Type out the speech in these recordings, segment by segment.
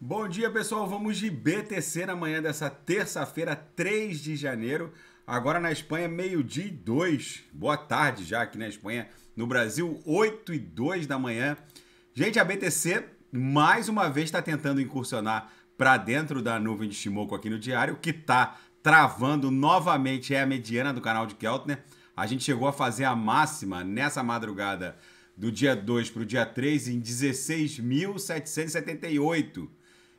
Bom dia, pessoal. Vamos de BTC na manhã dessa terça-feira, 3 de janeiro. Agora na Espanha, meio-dia e 2. Boa tarde já aqui na Espanha. No Brasil, 8 e 2 da manhã. Gente, a BTC mais uma vez está tentando incursionar para dentro da nuvem de Shimoku aqui no diário, que está travando novamente é a mediana do canal de Keltner. A gente chegou a fazer a máxima nessa madrugada do dia 2 para o dia 3 em 16.778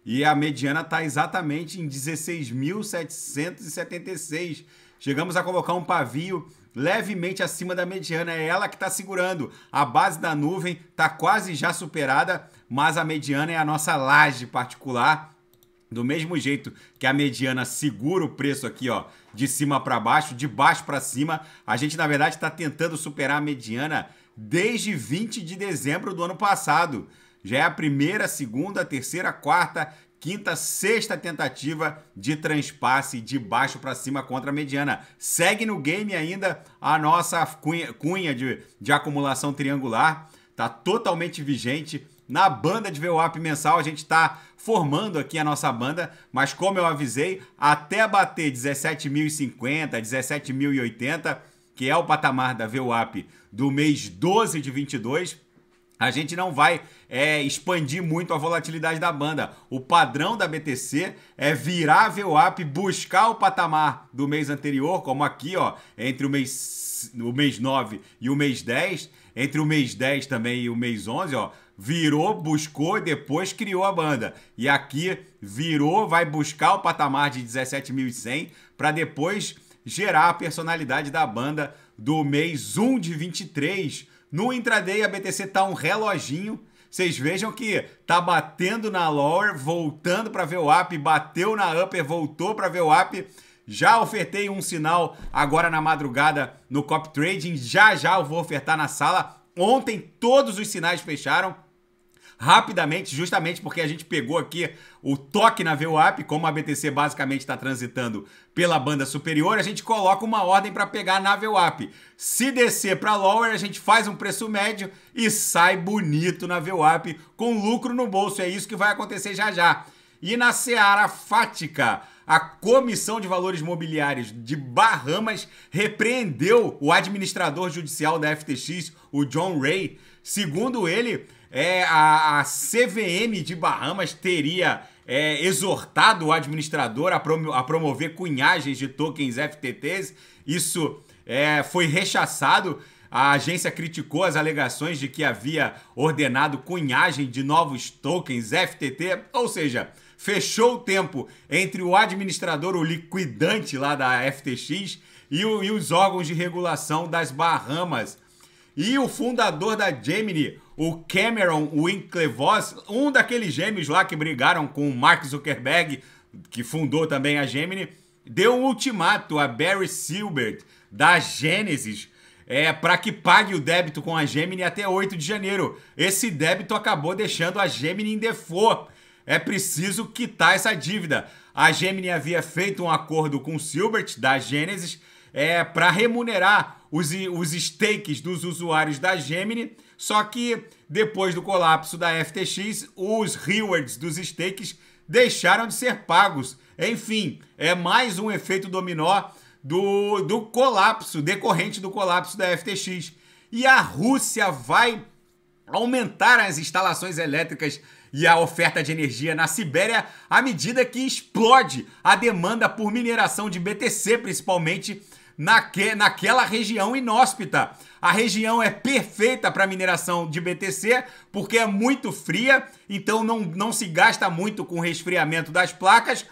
e a mediana está exatamente em 16.776. Chegamos a colocar um pavio levemente acima da mediana. É ela que está segurando. A base da nuvem está quase já superada, mas a mediana é a nossa laje particular. Do mesmo jeito que a mediana segura o preço aqui, ó, de cima para baixo, de baixo para cima, a gente na verdade está tentando superar a mediana desde 20 de dezembro do ano passado já é a primeira, segunda, terceira, quarta, quinta, sexta tentativa de transpasse de baixo para cima contra a mediana. Segue no game ainda a nossa cunha, de, de acumulação triangular, tá totalmente vigente. Na banda de VWAP mensal, a gente está formando aqui a nossa banda, mas como eu avisei, até bater 17.050, 17.080, que é o patamar da VWAP do mês 12 de 22, a gente não vai é, expandir muito a volatilidade da banda. O padrão da BTC é virar a up, buscar o patamar do mês anterior, como aqui, ó, entre o mês, o mês 9 e o mês 10, entre o mês 10 também e o mês 11, ó, virou, buscou e depois criou a banda. E aqui virou, vai buscar o patamar de 17.100 para depois gerar a personalidade da banda do mês 1 de 23. No intraday, a BTC tá um reloginho. Vocês vejam que tá batendo na lower, voltando para ver o up, bateu na upper, voltou para ver o up. Já ofertei um sinal agora na madrugada no Cop Trading. Já já eu vou ofertar na sala. Ontem todos os sinais fecharam rapidamente, justamente porque a gente pegou aqui o toque na VWAP, como a BTC basicamente está transitando pela banda superior, a gente coloca uma ordem para pegar na VWAP. Se descer para lower, a gente faz um preço médio e sai bonito na VWAP com lucro no bolso. É isso que vai acontecer já já. E na Seara Fática, a Comissão de Valores Mobiliários de Bahamas repreendeu o administrador judicial da FTX, o John Ray. Segundo ele, é, a, a CVM de Bahamas teria é, exortado o administrador a, prom a, promover cunhagens de tokens FTTs. Isso é, foi rechaçado. A agência criticou as alegações de que havia ordenado cunhagem de novos tokens FTT, ou seja, fechou o tempo entre o administrador, o liquidante lá da FTX e, o, e os órgãos de regulação das Bahamas. E o fundador da Gemini, o Cameron Winklevoss, um daqueles gêmeos lá que brigaram com o Mark Zuckerberg, que fundou também a Gemini, deu um ultimato a Barry Silbert da Genesis é, para que pague o débito com a Gemini até 8 de janeiro. Esse débito acabou deixando a Gemini em default. É preciso quitar essa dívida. A Gemini havia feito um acordo com o Silbert, da Genesis, é, para remunerar os, os stakes dos usuários da Gemini, só que depois do colapso da FTX, os rewards dos stakes deixaram de ser pagos. Enfim, é mais um efeito dominó do, do colapso, decorrente do colapso da FTX. E a Rússia vai aumentar as instalações elétricas e a oferta de energia na Sibéria à medida que explode a demanda por mineração de BTC, principalmente naque, naquela região inóspita. A região é perfeita para mineração de BTC porque é muito fria, então não, não se gasta muito com o resfriamento das placas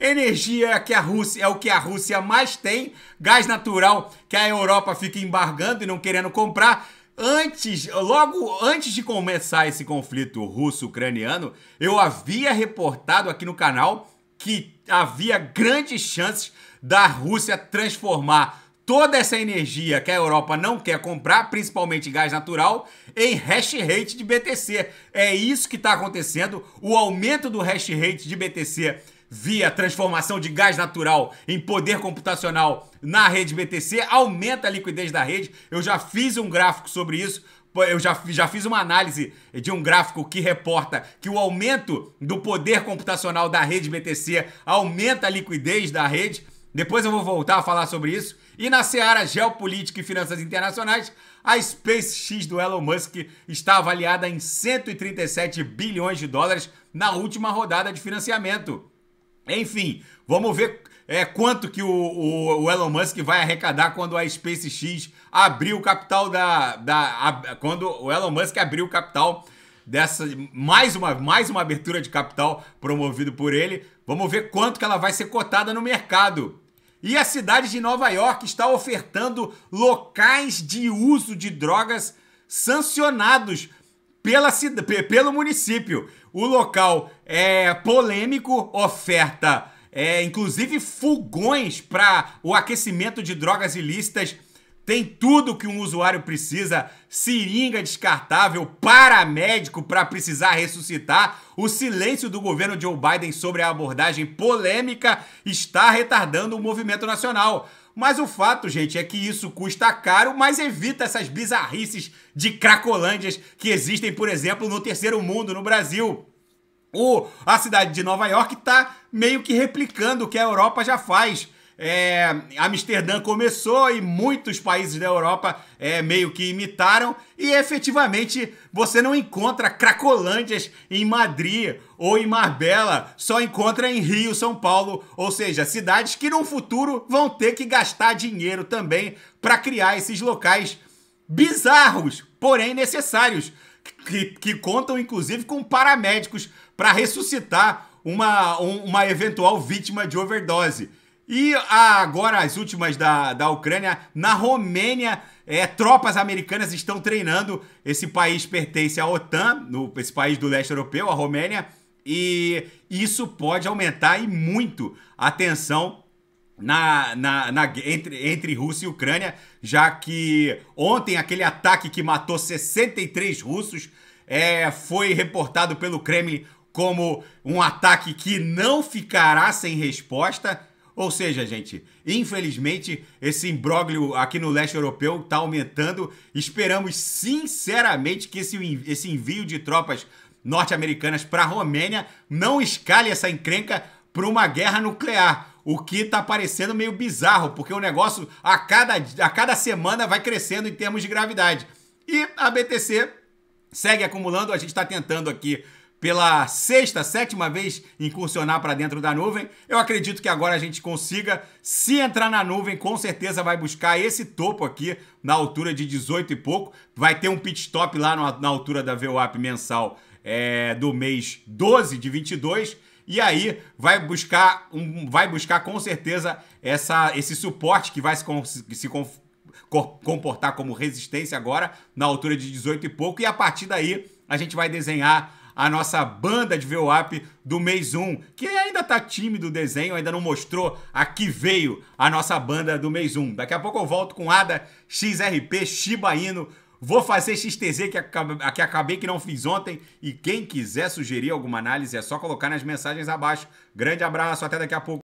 Energia que a Rússia é o que a Rússia mais tem, gás natural que a Europa fica embargando e não querendo comprar. Antes, logo antes de começar esse conflito russo-ucraniano, eu havia reportado aqui no canal que havia grandes chances da Rússia transformar toda essa energia que a Europa não quer comprar, principalmente gás natural, em hash rate de BTC. É isso que está acontecendo. O aumento do hash rate de BTC via transformação de gás natural em poder computacional na rede BTC, aumenta a liquidez da rede. Eu já fiz um gráfico sobre isso. Eu já, já fiz uma análise de um gráfico que reporta que o aumento do poder computacional da rede BTC aumenta a liquidez da rede. Depois eu vou voltar a falar sobre isso. E na seara geopolítica e finanças internacionais, a SpaceX do Elon Musk está avaliada em 137 bilhões de dólares na última rodada de financiamento. Enfim, vamos ver é, quanto que o, o, o, Elon Musk vai arrecadar quando a SpaceX abrir o capital da. da a, quando o Elon Musk abrir o capital dessa. Mais uma, mais uma abertura de capital promovido por ele. Vamos ver quanto que ela vai ser cotada no mercado. E a cidade de Nova York está ofertando locais de uso de drogas sancionados pela pelo município. O local é polêmico, oferta é, inclusive fogões para o aquecimento de drogas ilícitas. Tem tudo que um usuário precisa: seringa descartável, paramédico para precisar ressuscitar. O silêncio do governo Joe Biden sobre a abordagem polêmica está retardando o movimento nacional. Mas o fato, gente, é que isso custa caro, mas evita essas bizarrices de cracolândias que existem, por exemplo, no terceiro mundo, no Brasil. O, a cidade de Nova York está meio que replicando o que a Europa já faz é, Amsterdã começou e muitos países da Europa é, meio que imitaram, e efetivamente você não encontra Cracolândias em Madrid ou em Marbella, só encontra em Rio, São Paulo, ou seja, cidades que no futuro vão ter que gastar dinheiro também para criar esses locais bizarros, porém necessários, que, que contam inclusive com paramédicos para ressuscitar uma, uma eventual vítima de overdose. E ah, agora as últimas da, da Ucrânia, na Romênia, é, tropas americanas estão treinando. Esse país pertence à OTAN, no, esse país do leste europeu, a Romênia, e isso pode aumentar e muito a tensão na, na, na, entre, entre Rússia e Ucrânia, já que ontem aquele ataque que matou 63 russos é, foi reportado pelo Kremlin como um ataque que não ficará sem resposta ou seja, gente, infelizmente esse imbróglio aqui no leste europeu está aumentando. Esperamos sinceramente que esse, esse envio de tropas norte-americanas para a Romênia não escale essa encrenca para uma guerra nuclear. O que está parecendo meio bizarro, porque o negócio a cada, a cada semana vai crescendo em termos de gravidade. E a BTC segue acumulando, a gente está tentando aqui pela sexta, sétima vez incursionar para dentro da nuvem. Eu acredito que agora a gente consiga. Se entrar na nuvem, com certeza vai buscar esse topo aqui na altura de 18 e pouco. Vai ter um pit stop lá no, na altura da VWAP mensal é, do mês 12 de 22 e aí vai buscar, um, vai buscar com certeza essa, esse suporte que vai se, se comportar como resistência agora na altura de 18 e pouco e a partir daí a gente vai desenhar a nossa banda de VWAP do mês 1, que ainda tá tímido o desenho, ainda não mostrou a que veio a nossa banda do mês 1. Daqui a pouco eu volto com Ada, XRP, Shiba Inu, Vou fazer XTZ que, acaba, que acabei que não fiz ontem. E quem quiser sugerir alguma análise é só colocar nas mensagens abaixo. Grande abraço, até daqui a pouco.